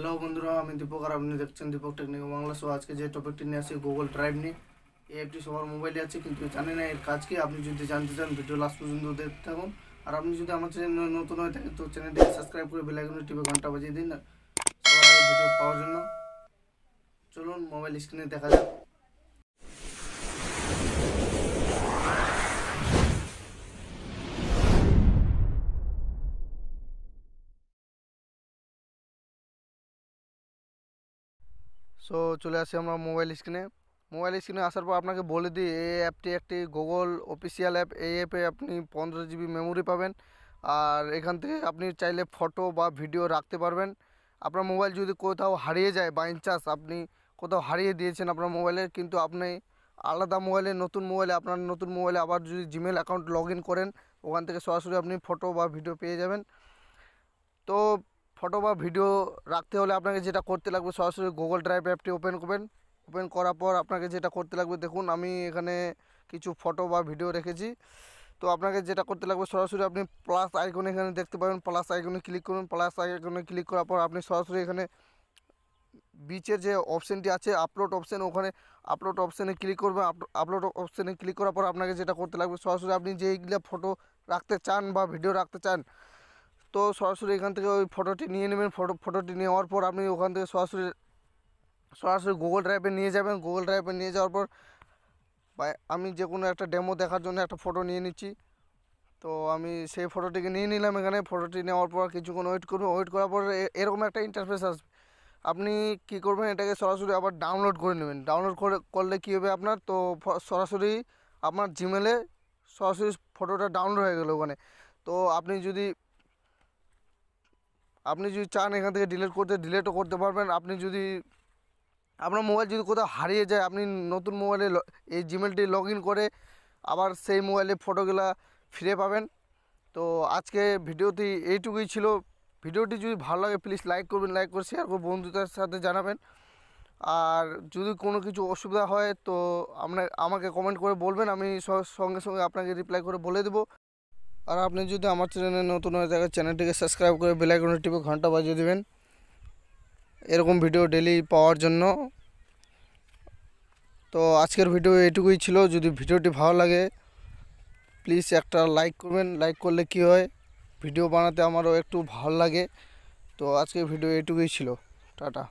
hello বন্ধুরা আমি দীপক আর আপনি দেখছেন দীপক টেকনিক বাংলা সো আজকে যে টপিক নিয়ে আসি গুগল ড্রাইভ নিয়ে এই একটি সবার মোবাইলে আছে কিন্তু জানি না এর কাজ কি আপনি যদি জানতে চান ভিডিও लास्ट পর্যন্ত দেখতে থাকুন আর আপনি যদি আমাদের নতুন হয় তবে চ্যানেলটি সাবস্ক্রাইব করে বেল আইকনে টিপে ঘন্টা বাজিয়ে দিন সব ভিডিও পাওয়ার জন্য চলুন মোবাইল স্ক্রিনে দেখা যাক সো চলে আসি আমরা মোবাইল স্ক্রিনে মোবাইল স্ক্রিনে আসার পর আপনাকে বলে দিই এই অ্যাপটি একটি গুগল অফিসিয়াল অ্যাপ এই অ্যাপে আপনি পনেরো জিবি মেমোরি পাবেন আর এখান থেকে আপনি চাইলে ফটো বা ভিডিও রাখতে পারবেন আপনার মোবাইল যদি কোথাও হারিয়ে যায় বা ইনচার্জ আপনি কোথাও হারিয়ে দিয়েছেন আপনার মোবাইলে কিন্তু আপনি আলাদা মোবাইলে নতুন মোবাইলে আপনার নতুন মোবাইলে আবার যদি জিমেল অ্যাকাউন্ট লগ করেন ওখান থেকে সরাসরি আপনি ফটো বা ভিডিও পেয়ে যাবেন তো ফটো বা ভিডিও রাখতে হলে আপনাকে যেটা করতে লাগবে সরাসরি গুগল ড্রাইভ অ্যাপটি ওপেন করবেন ওপেন করার পর আপনাকে যেটা করতে লাগবে দেখুন আমি এখানে কিছু ফটো বা ভিডিও রেখেছি তো আপনাকে যেটা করতে লাগবে সরাসরি আপনি প্লাস আইকনে এখানে দেখতে পাবেন প্লাস আইকনে ক্লিক করুন প্লাস আইকনে ক্লিক করার পর আপনি সরাসরি এখানে বিচের যে অপশানটি আছে আপলোড অপশান ওখানে আপলোড অপশানে ক্লিক করবেন আপলোড অপশানে ক্লিক করার পর আপনাকে যেটা করতে লাগবে সরাসরি আপনি যেইগুলো ফটো রাখতে চান বা ভিডিও রাখতে চান তো সরাসরি এখান থেকে ওই ফটোটি নিয়ে নেবেন ফটো ফটোটি নেওয়ার পর আপনি ওখান থেকে সরাসরি সরাসরি গুগল ড্রাইভে নিয়ে যাবেন গুগল ড্রাইভে নিয়ে যাওয়ার পর আমি যে কোনো একটা ডেমো দেখার জন্য একটা ফটো নিয়ে নিচ্ছি তো আমি সেই ফটোটিকে নিয়ে নিলাম এখানে ফটোটি নেওয়ার পর কিছুক্ষণ ওয়েট করবে ওয়েট করার পর এরকম একটা ইন্টারফেস আসবে আপনি কি করবেন এটাকে সরাসরি আবার ডাউনলোড করে নেবেন ডাউনলোড করে করলে কী হবে আপনার তো সরাসরি আপনার জিমেলে সরাসরি ফটোটা ডাউনলোড হয়ে গেল ওখানে তো আপনি যদি আপনি যদি চান এখান থেকে ডিলেট করতে ডিলেটও করতে পারবেন আপনি যদি আপনার মোবাইল যদি কোথাও হারিয়ে যায় আপনি নতুন মোবাইলে এই জিমেলটি লগ করে আবার সেই মোবাইলে ফটোগুলা ফিরে পাবেন তো আজকে ভিডিওটি এইটুকুই ছিল ভিডিওটি যদি ভালো লাগে প্লিজ লাইক করবেন লাইক করে শেয়ার করবো বন্ধুদের সাথে জানাবেন আর যদি কোনো কিছু অসুবিধা হয় তো আপনার আমাকে কমেন্ট করে বলবেন আমি সঙ্গে সঙ্গে আপনাকে রিপ্লাই করে বলে দেবো আর আপনি যদি আমার চ্যানেলে নতুন হয়ে থাকে চ্যানেলটিকে সাবস্ক্রাইব করে বেলাইকন টিপে ঘন্টা বাজিয়ে দেবেন এরকম ভিডিও ডেলি পাওয়ার জন্য তো আজকের ভিডিও এটুকুই ছিল যদি ভিডিওটি ভালো লাগে প্লিজ একটা লাইক করবেন লাইক করলে কি হয় ভিডিও বানাতে আমারও একটু ভালো লাগে তো আজকের ভিডিও এটুকুই ছিল টাটা